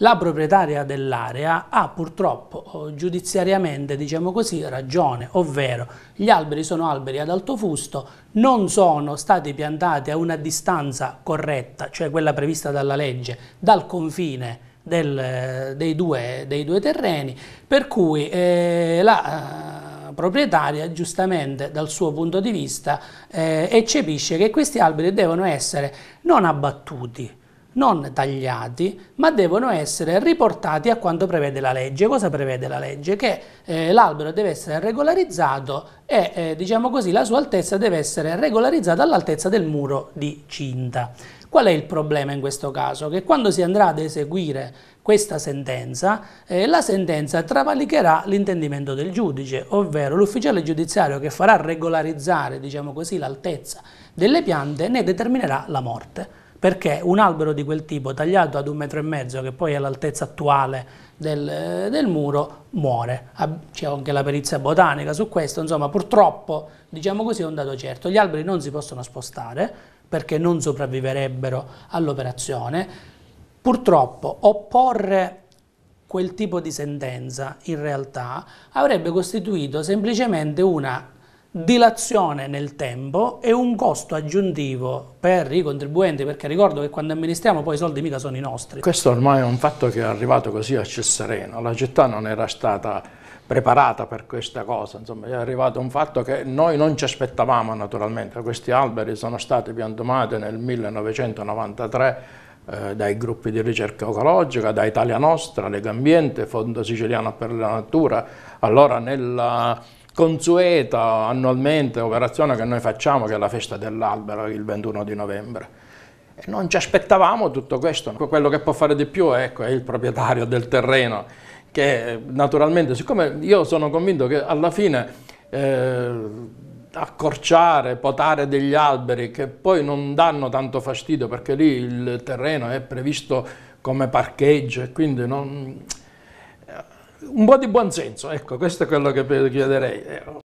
La proprietaria dell'area ha purtroppo eh, giudiziariamente diciamo così, ragione, ovvero gli alberi sono alberi ad alto fusto, non sono stati piantati a una distanza corretta, cioè quella prevista dalla legge, dal confine del, eh, dei, due, dei, due, terreni, per cui eh, la eh, proprietaria giustamente dal suo punto di vista eh, eccepisce che questi alberi devono essere non abbattuti, non tagliati, ma devono essere riportati a quanto prevede la legge. Cosa prevede la legge? Che eh, l'albero deve essere regolarizzato e, eh, diciamo così, la sua altezza deve essere regolarizzata all'altezza del muro di cinta. Qual è il problema in questo caso? Che quando si andrà ad eseguire questa sentenza, eh, la sentenza travalicherà l'intendimento del giudice, ovvero l'ufficiale giudiziario che farà regolarizzare diciamo l'altezza delle piante ne determinerà la morte perché un albero di quel tipo tagliato ad un metro e mezzo, che poi è l'altezza attuale del, del, muro, muore. C'è anche la perizia botanica su questo, insomma purtroppo diciamo così è un dato certo. Gli alberi non si possono spostare perché non sopravviverebbero all'operazione. Purtroppo opporre quel tipo di sentenza in realtà avrebbe costituito semplicemente una dilazione nel tempo e un costo aggiuntivo per i contribuenti, perché ricordo che quando amministriamo poi i soldi mica sono i nostri. Questo ormai è un fatto che è arrivato così a Cessareno, la città non era stata preparata per questa cosa, insomma è arrivato un fatto che noi non ci aspettavamo naturalmente, questi alberi sono stati piantumati nel 1993 eh, dai gruppi di ricerca ecologica, da Italia Nostra, Lega Ambiente, Fondo Siciliano per la Natura, allora nella consueta annualmente operazione che noi facciamo che è la festa dell'albero il 21 di novembre. E non ci aspettavamo tutto questo, quello che può fare di più ecco, è il proprietario del terreno che naturalmente, siccome io sono convinto che alla fine eh, accorciare, potare degli alberi che poi non danno tanto fastidio perché lì il terreno è previsto come parcheggio e quindi non, un po' di buonsenso, ecco, questo è quello che chiederei.